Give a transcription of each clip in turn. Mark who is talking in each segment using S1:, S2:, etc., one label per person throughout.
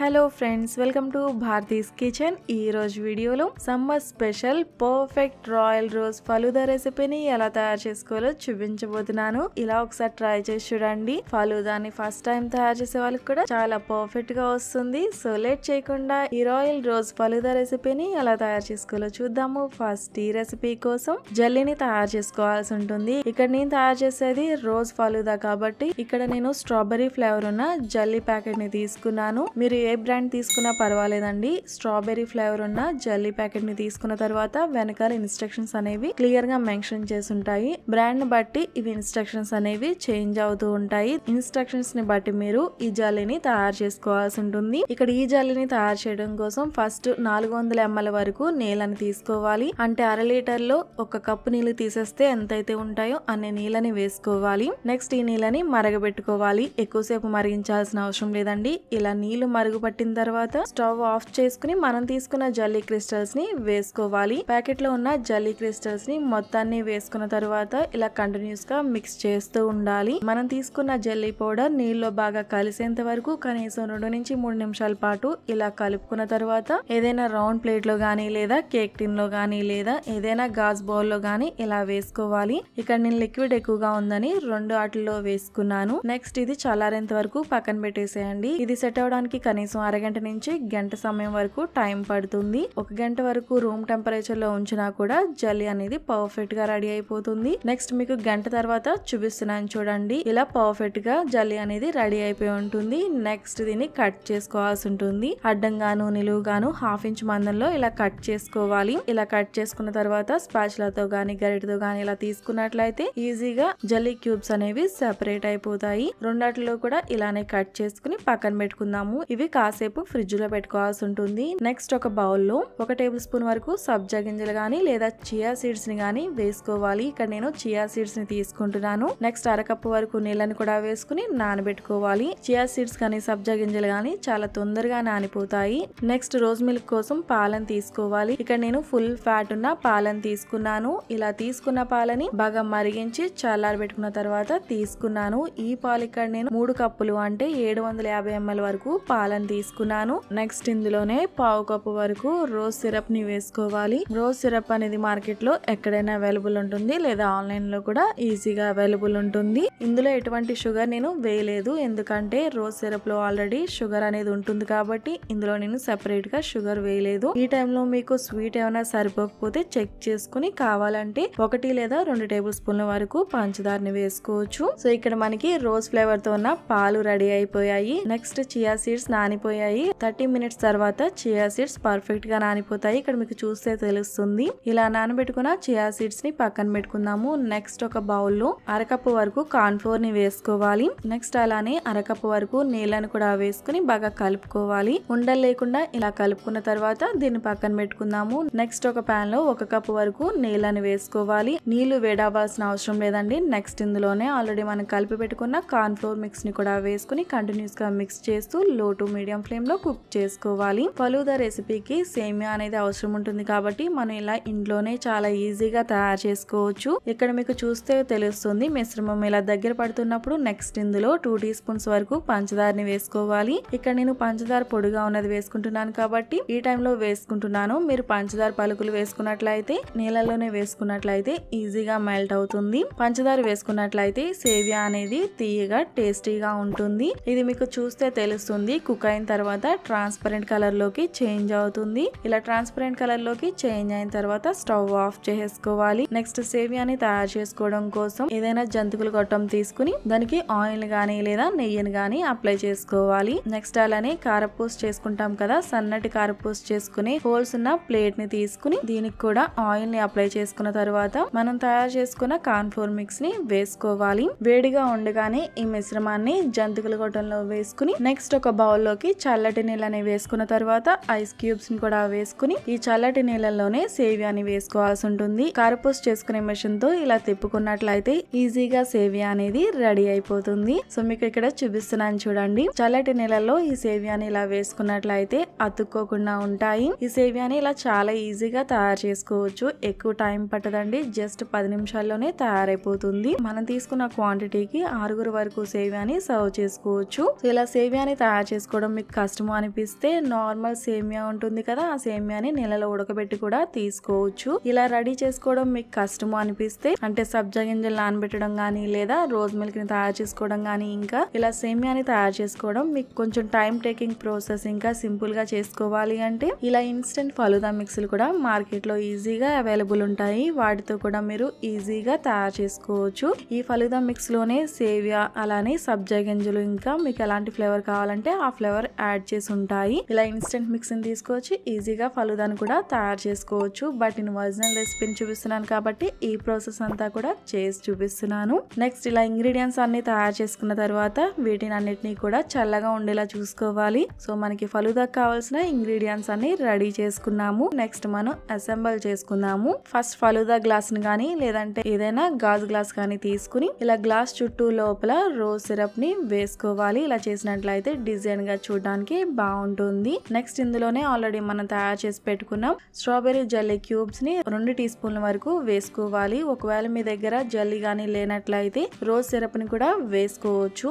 S1: hello friends welcome to Bharati's kitchen ఈ రోజు వీడియోలో summer special perfect royal rose falooda రెసిపీని ఎలా తయారు చేసుకోవాలో చూపించబోతున్నాను ఇలా ఒకసారి ట్రై చేసి చూడండి ఫలుదాని ఫస్ట్ టైం తయారు చేసే వాళ్ళకి కూడా చాలా పర్ఫెక్ట్ గా వస్తుంది సో లేట్ చేయకుండా ఈ రాయల్ రోజ్ ఫలుదా రెసిపీని ఎలా తయారు చేసుకోవాలో చూద్దాము ఫస్ట్ ఈ రెసిపీ కోసం జల్లీని తయారు చేసుకోవాల్సి ఉంటుంది ఇక్కడ నేను తయారు చేసేది రోజ్ ఫలుదా కాబట్టి ఇక్కడ నేను స్ట్రాబెరీ ఫ్లేవర్ ఉన్న జల్లీ ప్యాకెట్ ని తీసుకున్నాను మీరు ఏ బ్రాండ్ తీసుకున్నా పర్వాలేదండి స్ట్రాబెర్రీ ఫ్లేవర్ ఉన్న జల్లీ ప్యాకెట్ ని తీసుకున్న తర్వాత వెనకాల ఇన్స్ట్రక్షన్స్ అనేవి క్లియర్ గా మెన్షన్ చేసి ఉంటాయి బ్రాండ్ బట్టి ఇవి ఇన్స్ట్రక్షన్స్ అనేవి చేంజ్ అవుతూ ఉంటాయి ఇన్స్ట్రక్షన్స్ ని బట్టి మీరు ఈ జల్లీని తయారు చేసుకోవాల్సి ఉంటుంది ఇక్కడ ఈ జల్లీని తయారు చేయడం కోసం ఫస్ట్ నాలుగు వందల ఎంఎల్ వరకు నీళ్ళని తీసుకోవాలి అంటే అర లీటర్ లో ఒక కప్పు నీళ్లు తీసేస్తే ఎంతైతే ఉంటాయో అన్ని నీళ్ళని వేసుకోవాలి నెక్స్ట్ ఈ నీళ్ళని మరగబెట్టుకోవాలి ఎక్కువసేపు మరిగించాల్సిన అవసరం లేదండి ఇలా నీళ్లు మరుగు పురుగు పట్టిన తర్వాత స్టవ్ ఆఫ్ చేసుకుని మనం తీసుకున్న జల్లీ క్రిస్టల్స్ ని వేసుకోవాలి ప్యాకెట్ లో ఉన్న జల్లీ క్రిస్టల్స్ ని మొత్తాన్ని వేసుకున్న తర్వాత ఇలా కంటిన్యూస్ గా మిక్స్ చేస్తూ ఉండాలి మనం తీసుకున్న జల్లీ పౌడర్ నీళ్లో బాగా కలిసేంత వరకు కనీసం రెండు నుంచి మూడు నిమిషాల పాటు ఇలా కలుపుకున్న తర్వాత ఏదైనా రౌండ్ ప్లేట్ లో గానీ లేదా కేక్ టిన్ లో గానీ లేదా ఏదైనా గాజ్ బౌల్ లో గానీ ఇలా వేసుకోవాలి ఇక్కడ నేను లిక్విడ్ ఎక్కువగా ఉందని రెండు ఆటల్లో వేసుకున్నాను నెక్స్ట్ ఇది చల్లారేంత వరకు పక్కన పెట్టేసేయండి ఇది సెట్ అవడానికి కనీసం కనీసం అరగంట నుంచి గంట సమయం వరకు టైం పడుతుంది ఒక గంట వరకు రూమ్ టెంపరేచర్ లో ఉంచినా కూడా జల్లి అనేది పర్ఫెక్ట్ గా రెడీ అయిపోతుంది నెక్స్ట్ మీకు గంట తర్వాత చూపిస్తున్నాను చూడండి ఇలా పర్ఫెక్ట్ గా జల్లి అనేది రెడీ అయిపోయి ఉంటుంది నెక్స్ట్ దీన్ని కట్ చేసుకోవాల్సి ఉంటుంది అడ్డంగాను నిలువుగాను హాఫ్ ఇంచ్ మందంలో ఇలా కట్ చేసుకోవాలి ఇలా కట్ చేసుకున్న తర్వాత స్పాచ్లతో గాని గరిటతో గాని ఇలా తీసుకున్నట్లయితే ఈజీగా జల్లి క్యూబ్స్ అనేవి సెపరేట్ అయిపోతాయి రెండాటిలో కూడా ఇలానే కట్ చేసుకుని పక్కన పెట్టుకుందాము ఇవి కాసేపు ఫ్రిడ్జ్లో పెట్టుకోవాల్సి ఉంటుంది నెక్స్ట్ ఒక బౌల్లో ఒక టేబుల్ స్పూన్ వరకు సబ్జా గింజలు కానీ లేదా చియా సీడ్స్ని కానీ వేసుకోవాలి ఇక్కడ నేను చియా సీడ్స్ని తీసుకుంటున్నాను నెక్స్ట్ అరకప్పు వరకు నీళ్ళని కూడా వేసుకుని నానబెట్టుకోవాలి చియా సీడ్స్ కానీ సబ్జా గింజలు కానీ చాలా తొందరగా నానిపోతాయి నెక్స్ట్ రోజ్ మిల్క్ కోసం పాలను తీసుకోవాలి ఇక్కడ నేను ఫుల్ ఫ్యాట్ ఉన్న పాలను తీసుకున్నాను ఇలా తీసుకున్న పాలని బాగా మరిగించి చల్లారబెట్టుకున్న తర్వాత తీసుకున్నాను ఈ పాలు ఇక్కడ నేను మూడు కప్పులు అంటే ఏడు వందల యాభై ఎంఎల్ వరకు పాలన తీసుకున్నాను నెక్స్ట్ ఇందులోనే పావు కప్పు వరకు రోజ్ సిరప్ ని వేసుకోవాలి రోజ్ సిరప్ అనేది మార్కెట్ లో ఎక్కడైనా అవైలబుల్ ఉంటుంది లేదా ఆన్లైన్ లో కూడా ఈజీగా అవైలబుల్ ఉంటుంది ఇందులో ఎటువంటి షుగర్ నేను వేయలేదు ఎందుకంటే రోజ్ సిరప్ లో ఆల్రెడీ షుగర్ అనేది ఉంటుంది కాబట్టి ఇందులో నేను సెపరేట్ గా షుగర్ వేయలేదు ఈ టైంలో మీకు స్వీట్ ఏమైనా సరిపోకపోతే చెక్ చేసుకుని కావాలంటే ఒకటి లేదా రెండు టేబుల్ స్పూన్ల వరకు పంచదారని వేసుకోవచ్చు సో ఇక్కడ మనకి రోజ్ ఫ్లేవర్ తో ఉన్న పాలు రెడీ అయిపోయాయి నెక్స్ట్ చియా సీడ్స్ నా నానిపోయాయి థర్టీ మినిట్స్ తర్వాత చియా సీడ్స్ పర్ఫెక్ట్ గా నానిపోతాయి ఇక్కడ మీకు చూస్తే తెలుస్తుంది ఇలా నానబెట్టుకున్న చియా సీడ్స్ ని పక్కన పెట్టుకుందాము నెక్స్ట్ ఒక బౌల్ లో అరకప్పు వరకు కార్న్ ఫ్లోర్ ని వేసుకోవాలి నెక్స్ట్ అలానే అరకప్పు వరకు నీళ్ళని కూడా వేసుకుని బాగా కలుపుకోవాలి ఉండలు లేకుండా ఇలా కలుపుకున్న తర్వాత దీన్ని పక్కన పెట్టుకుందాము నెక్స్ట్ ఒక ప్యాన్ లో ఒక కప్పు వరకు నీళ్ళని వేసుకోవాలి నీళ్లు వేడవలసిన అవసరం లేదండి నెక్స్ట్ ఇందులోనే ఆల్రెడీ మనం కలిపి పెట్టుకున్న కార్న్ ఫ్లోర్ మిక్స్ ని కూడా వేసుకుని కంటిన్యూస్ గా మిక్స్ చేస్తూ లో టు మీడియం ఫ్లేమ్లో కుక్ చేసుకోవాలి ఫలూదా రెసిపీకి సేమియా అనేది అవసరం ఉంటుంది కాబట్టి మనం ఇలా ఇంట్లోనే చాలా ఈజీగా తయారు చేసుకోవచ్చు ఇక్కడ మీకు చూస్తే తెలుస్తుంది మిశ్రమం ఇలా దగ్గర పడుతున్నప్పుడు నెక్స్ట్ ఇందులో టూ టీ స్పూన్స్ వరకు పంచదారని వేసుకోవాలి ఇక్కడ నేను పంచదార పొడిగా ఉన్నది వేసుకుంటున్నాను కాబట్టి ఈ టైంలో వేసుకుంటున్నాను మీరు పంచదార పలుకులు వేసుకున్నట్లయితే నీళ్ళలోనే వేసుకున్నట్లయితే ఈజీగా మెల్ట్ అవుతుంది పంచదార వేసుకున్నట్లయితే సేవియా అనేది తీయగా టేస్టీగా ఉంటుంది ఇది మీకు చూస్తే తెలుస్తుంది కుక్క అయిన తర్వాత ట్రాన్స్పరెంట్ లోకి చేంజ్ అవుతుంది ఇలా ట్రాన్స్పరెంట్ లోకి చేంజ్ అయిన తర్వాత స్టవ్ ఆఫ్ చేసుకోవాలి నెక్స్ట్ సేవియాని తయారు చేసుకోవడం కోసం ఏదైనా జంతికలు గొట్టం తీసుకుని దానికి ఆయిల్ గానీ లేదా నెయ్యిని గానీ అప్లై చేసుకోవాలి నెక్స్ట్ అలానే కారపూస్ చేసుకుంటాం కదా సన్నటి కారపూస్ చేసుకుని హోల్స్ ఉన్న ప్లేట్ ని తీసుకుని దీనికి కూడా ఆయిల్ ని అప్లై చేసుకున్న తర్వాత మనం తయారు చేసుకున్న కార్న్ ఫ్లోర్ మిక్స్ ని వేసుకోవాలి వేడిగా ఉండగానే ఈ మిశ్రమాన్ని జంతికల గొట్టంలో వేసుకుని నెక్స్ట్ ఒక బౌల్ లో గిన్నెలోకి చల్లటి నీళ్ళని వేసుకున్న తర్వాత ఐస్ ని కూడా వేసుకుని ఈ చల్లటి నీళ్ళలోనే సేవియాని వేసుకోవాల్సి ఉంటుంది కారపూస్ చేసుకునే తో ఇలా తిప్పుకున్నట్లయితే ఈజీగా సేవియా అనేది రెడీ అయిపోతుంది సో మీకు ఇక్కడ చూపిస్తున్నాను చూడండి చల్లటి నీళ్ళలో ఈ సేవియాని ఇలా వేసుకున్నట్లయితే అతుక్కోకుండా ఉంటాయి ఈ సేవియాని ఇలా చాలా ఈజీగా తయారు చేసుకోవచ్చు ఎక్కువ టైం పట్టదండి జస్ట్ పది నిమిషాల్లోనే తయారైపోతుంది మనం తీసుకున్న క్వాంటిటీకి ఆరుగురు వరకు సేవియాని సర్వ్ చేసుకోవచ్చు ఇలా సేవియాని తయారు చేసుకోవడం చేసుకోవడం మీకు కష్టము అనిపిస్తే నార్మల్ సేమియా ఉంటుంది కదా ఆ సేమియాని నీళ్ళలో ఉడకబెట్టి కూడా తీసుకోవచ్చు ఇలా రెడీ చేసుకోవడం మీకు కష్టము అనిపిస్తే అంటే సబ్జా గింజలు నానబెట్టడం కానీ లేదా రోజ్ మిల్క్ ని తయారు చేసుకోవడం కానీ ఇంకా ఇలా సేమియాని తయారు చేసుకోవడం మీకు కొంచెం టైం టేకింగ్ ప్రాసెస్ ఇంకా సింపుల్ గా చేసుకోవాలి అంటే ఇలా ఇన్స్టెంట్ ఫలుదా మిక్స్లు కూడా మార్కెట్ లో ఈజీగా అవైలబుల్ ఉంటాయి వాటితో కూడా మీరు ఈజీగా తయారు చేసుకోవచ్చు ఈ ఫలుదా మిక్స్ లోనే సేవియా అలానే సబ్జా గింజలు ఇంకా మీకు ఎలాంటి ఫ్లేవర్ కావాలంటే ఆ ఫ్లేవర్ ఫ్లేవర్ యాడ్ చేసి ఉంటాయి ఇలా ఇన్స్టెంట్ మిక్స్ని తీసుకొచ్చి ఈజీగా ఫలుదాన్ని కూడా తయారు చేసుకోవచ్చు బట్ నేను ఒరిజినల్ రెసిపీని చూపిస్తున్నాను కాబట్టి ఈ ప్రాసెస్ అంతా కూడా చేసి చూపిస్తున్నాను నెక్స్ట్ ఇలా ఇంగ్రీడియంట్స్ అన్ని తయారు చేసుకున్న తర్వాత వీటిని అన్నిటినీ కూడా చల్లగా ఉండేలా చూసుకోవాలి సో మనకి ఫలుదా కావాల్సిన ఇంగ్రీడియంట్స్ అన్ని రెడీ చేసుకున్నాము నెక్స్ట్ మనం అసెంబల్ చేసుకున్నాము ఫస్ట్ ఫలుదా గ్లాస్ ని కానీ లేదంటే ఏదైనా గాజు గ్లాస్ కానీ తీసుకుని ఇలా గ్లాస్ చుట్టూ లోపల రోజ్ సిరప్ ని వేసుకోవాలి ఇలా చేసినట్లయితే డిజైన్ గా చూడడానికి బాగుంటుంది నెక్స్ట్ ఇందులోనే ఆల్రెడీ మనం తయారు చేసి పెట్టుకున్నాం స్ట్రాబెర్రీ జల్లీ క్యూబ్స్ ని రెండు టీ స్పూన్ల వరకు వేసుకోవాలి ఒకవేళ మీ దగ్గర జల్లీ కానీ లేనట్లయితే రోజ్ సిరప్ ని కూడా వేసుకోవచ్చు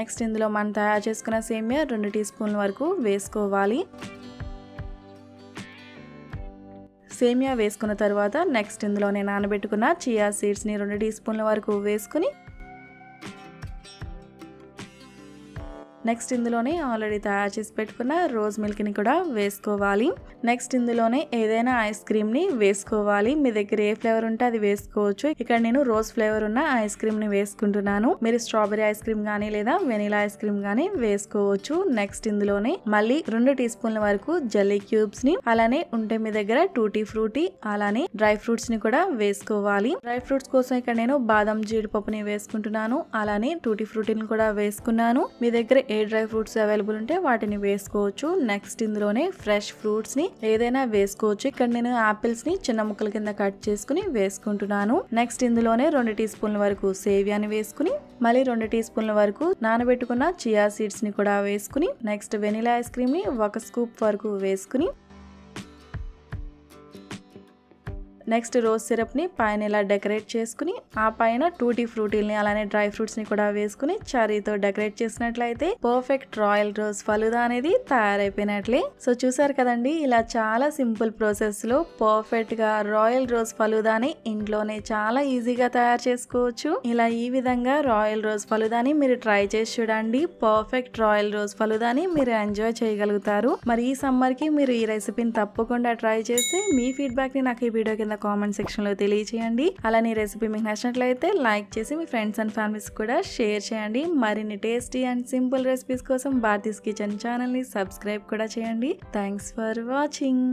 S1: నెక్స్ట్ ఇందులో మనం తయారు చేసుకున్న సేమియా రెండు టీ స్పూన్ల వరకు వేసుకోవాలి సేమియా వేసుకున్న తర్వాత నెక్స్ట్ ఇందులోనే నానబెట్టుకున్న చియా సీడ్స్ని రెండు టీ స్పూన్ల వరకు వేసుకుని నెక్స్ట్ ఇందులోనే ఆల్రెడీ తయారు చేసి పెట్టుకున్న రోజ్ మిల్క్ని కూడా వేసుకోవాలి నెక్స్ట్ ఇందులోనే ఏదైనా ఐస్ క్రీమ్ని వేసుకోవాలి మీ దగ్గర ఏ ఫ్లేవర్ ఉంటే అది వేసుకోవచ్చు ఇక్కడ నేను రోజ్ ఫ్లేవర్ ఉన్న ఐస్ క్రీమ్ని వేసుకుంటున్నాను మీరు స్ట్రాబెరీ ఐస్ క్రీమ్ కానీ లేదా వెనీలా ఐస్ క్రీమ్ కానీ వేసుకోవచ్చు నెక్స్ట్ ఇందులోనే మళ్ళీ రెండు టీ స్పూన్ల వరకు జల్లీ క్యూబ్స్ని అలానే ఉంటే మీ దగ్గర టూటీ ఫ్రూటీ అలానే డ్రై ఫ్రూట్స్ని కూడా వేసుకోవాలి డ్రై ఫ్రూట్స్ కోసం ఇక్కడ నేను బాదం జీడిపప్పుని వేసుకుంటున్నాను అలానే టూటీ ఫ్రూటీని కూడా వేసుకున్నాను మీ దగ్గర ఏ డ్రై ఫ్రూట్స్ అవైలబుల్ ఉంటే వాటిని వేసుకోవచ్చు నెక్స్ట్ ఇందులోనే ఫ్రెష్ ఫ్రూట్స్ని ఏదైనా వేసుకోవచ్చు ఇక్కడ నేను ని చిన్న ముక్కల కింద కట్ చేసుకుని వేసుకుంటున్నాను నెక్స్ట్ ఇందులోనే రెండు టీ స్పూన్ల వరకు సేవియాని వేసుకుని మళ్ళీ రెండు టీ స్పూన్ల వరకు నానబెట్టుకున్న చియా సీడ్స్ని కూడా వేసుకుని నెక్స్ట్ వెనిలా ఐస్ ని ఒక స్కూప్ వరకు వేసుకుని నెక్స్ట్ రోజ్ సిరప్ని పైన ఇలా డెకరేట్ చేసుకుని ఆ పైన టూటీ ఫ్రూటీల్ని అలానే డ్రై ఫ్రూట్స్ని కూడా వేసుకుని చర్రీతో డెకరేట్ చేసినట్లయితే పర్ఫెక్ట్ రాయల్ రోజ్ ఫలుదా అనేది తయారైపోయినట్లే సో చూసారు కదండి ఇలా చాలా సింపుల్ లో పర్ఫెక్ట్ గా రాయల్ రోజ్ ఫలుదాని ఇంట్లోనే చాలా ఈజీగా తయారు చేసుకోవచ్చు ఇలా ఈ విధంగా రాయల్ రోజ్ ఫలుదాని మీరు ట్రై చేసి చూడండి పర్ఫెక్ట్ రాయల్ రోజ్ ఫలుదాని మీరు ఎంజాయ్ చేయగలుగుతారు మరి ఈ కి మీరు ఈ రెసిపీని తప్పకుండా ట్రై చేసి మీ ఫీడ్బ్యాక్ ని నాకు ఈ వీడియో కింద కింద కామెంట్ సెక్షన్లో తెలియచేయండి అలానే రెసిపీ మీకు నచ్చినట్లయితే లైక్ చేసి మీ ఫ్రెండ్స్ అండ్ ఫ్యామిలీస్ కూడా షేర్ చేయండి మరిన్ని టేస్టీ అండ్ సింపుల్ రెసిపీస్ కోసం భారతీస్ కిచెన్ ఛానల్ని సబ్స్క్రైబ్ కూడా చేయండి థ్యాంక్స్ ఫర్ వాచింగ్